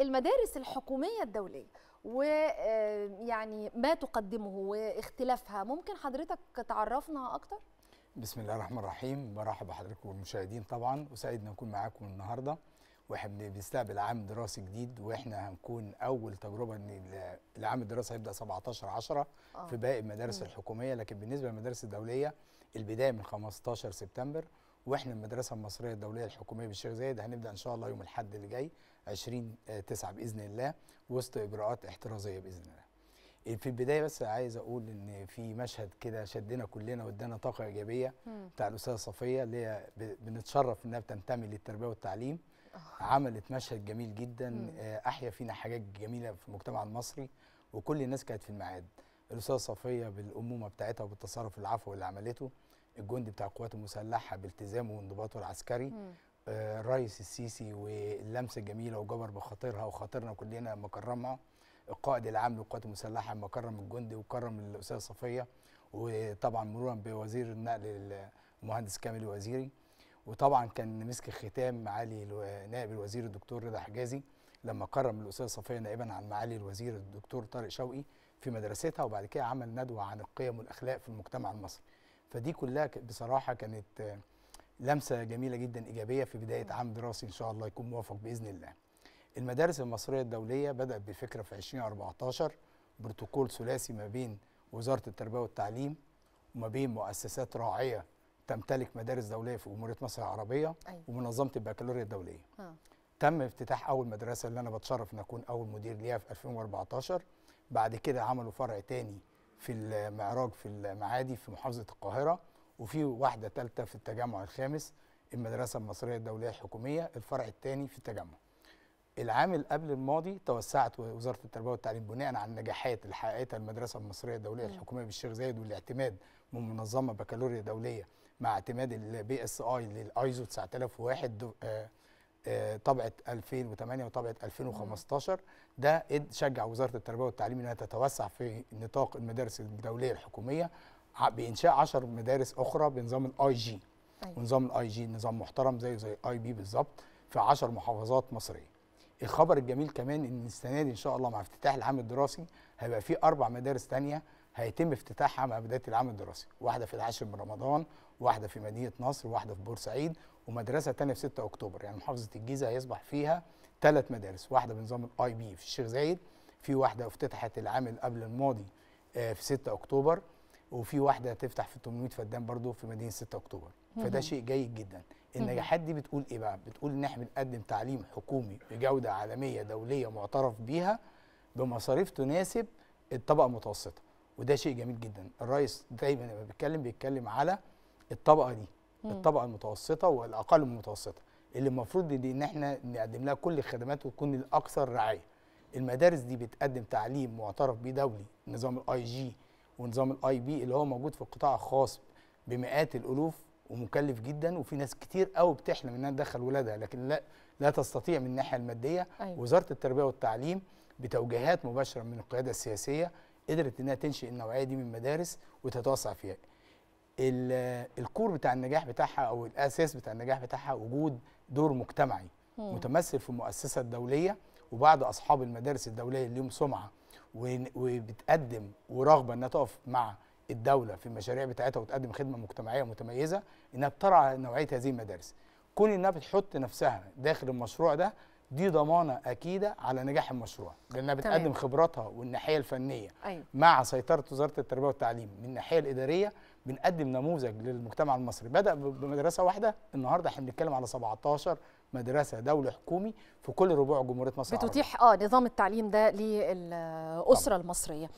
المدارس الحكومية الدولية ويعني آه، ما تقدمه واختلافها ممكن حضرتك تعرفنا أكتر؟ بسم الله الرحمن الرحيم برحب بحضرتك والمشاهدين طبعا وسعيد نكون معاكم النهارده واحنا بنستقبل عام دراسي جديد واحنا هنكون اول تجربه ان العام الدراسي هيبدا 17 10 آه. في باقي المدارس الحكوميه لكن بالنسبه للمدارس الدوليه البدايه من 15 سبتمبر واحنا المدرسه المصريه الدوليه الحكوميه بالشيخ زايد هنبدا ان شاء الله يوم الاحد اللي جاي 20 9 آه، باذن الله وسط اجراءات احترازيه باذن الله. إيه، في البدايه بس عايز اقول ان في مشهد كده شدنا كلنا وادانا طاقه ايجابيه بتاع الاستاذه صفيه اللي هي بنتشرف انها بتنتمي للتربيه والتعليم آه. عملت مشهد جميل جدا آه، احيا فينا حاجات جميله في المجتمع المصري وكل الناس كانت في الميعاد الاستاذه صفيه بالامومه بتاعتها وبالتصرف العفوي اللي عملته الجندي بتاع القوات المسلحه بالتزامه وانضباطه العسكري آه الرئيس السيسي واللمسه الجميله وجبر بخاطرها وخاطرنا كلنا لما كرمها القائد العام للقوات المسلحه لما كرم الجندي وكرم الاستاذه صفيه وطبعا مرورا بوزير النقل المهندس كامل الوزيري وطبعا كان مسك الختام معالي نائب الوزير الدكتور رضا حجازي لما كرم الاستاذه صفيه نائبا عن معالي الوزير الدكتور طارق شوقي في مدرستها وبعد كده عمل ندوه عن القيم والاخلاق في المجتمع المصري فدي كلها بصراحه كانت لمسه جميله جدا ايجابيه في بدايه عام دراسي ان شاء الله يكون موفق باذن الله. المدارس المصريه الدوليه بدات بفكره في 2014 بروتوكول ثلاثي ما بين وزاره التربيه والتعليم وما بين مؤسسات راعيه تمتلك مدارس دوليه في جمهوريه مصر العربيه أيوة. ومنظمه البكالوريا الدوليه. ها. آه. تم افتتاح اول مدرسه اللي انا بتشرف ان اكون اول مدير ليها في 2014 بعد كده عملوا فرع تاني في المعراج في المعادي في محافظه القاهره وفي واحده ثالثه في التجمع الخامس المدرسه المصريه الدوليه الحكوميه الفرع الثاني في التجمع. العام اللي قبل الماضي توسعت وزاره التربيه والتعليم بناء على النجاحات اللي حققتها المدرسه المصريه الدوليه الحكوميه بالشيخ زايد والاعتماد من منظمه بكالوريا دوليه مع اعتماد البي اس اي للايزو 9001 طبعه 2008 وطبعه 2015 ده شجع وزاره التربيه والتعليم انها تتوسع في نطاق المدارس الدوليه الحكوميه بانشاء 10 مدارس اخرى بنظام الاي طيب. جي ونظام الاي جي نظام محترم زيه زي اي بي بالظبط في 10 محافظات مصريه الخبر الجميل كمان ان السنه دي ان شاء الله مع افتتاح العام الدراسي هيبقى في اربع مدارس ثانيه هيتم افتتاحها مع بدايه العام الدراسي واحده في العاشر من رمضان واحده في مدينه نصر واحده في بورسعيد ومدرسه ثانيه في 6 اكتوبر يعني محافظه الجيزه هيصبح فيها ثلاث مدارس واحده بنظام الاي بي في الشيخ زايد في واحده افتتحت العام اللي قبل الماضي آه، في 6 اكتوبر وفي واحده هتفتح في 800 فدان برضو في مدينه 6 اكتوبر فده شيء جيد جدا النجاحات دي بتقول ايه بقى بتقول ان احنا بنقدم تعليم حكومي بجوده عالميه دوليه معترف بيها بمصاريف تناسب الطبقه المتوسطه وده شيء جميل جدا الرئيس دايما لما بيتكلم بيتكلم على الطبقه دي الطبقه المتوسطه والاقل من المتوسطه اللي المفروض ان احنا نقدم لها كل الخدمات وتكون الاكثر رعايه المدارس دي بتقدم تعليم معترف بيه دولي نظام الاي جي ونظام الاي بي اللي هو موجود في القطاع الخاص بمئات الالوف ومكلف جدا وفي ناس كتير قوي بتحلم انها تدخل ولادها لكن لا لا تستطيع من الناحيه الماديه أيوة. وزاره التربيه والتعليم بتوجيهات مباشره من القياده السياسيه قدرت انها تنشئ النوعيه دي من مدارس وتتوسع فيها الكور بتاع النجاح بتاعها او الاساس بتاع النجاح بتاعها وجود دور مجتمعي مم. متمثل في المؤسسه الدوليه وبعض اصحاب المدارس الدوليه اللي لهم سمعه وبتقدم ورغبه انها تقف مع الدوله في المشاريع بتاعتها وتقدم خدمه مجتمعيه متميزه انها بترعى نوعيه هذه المدارس كون انها بتحط نفسها داخل المشروع ده دي ضمانه اكيده على نجاح المشروع لانها بتقدم خبراتها والناحيه الفنيه أيوة. مع سيطره وزاره التربيه والتعليم من الناحيه الاداريه بنقدم نموذج للمجتمع المصري بدا بمدرسه واحده النهارده احنا بنتكلم على 17 مدرسه دولي حكومي في كل ربوع جمهوريه مصر بتتيح اه نظام التعليم ده للاسره المصريه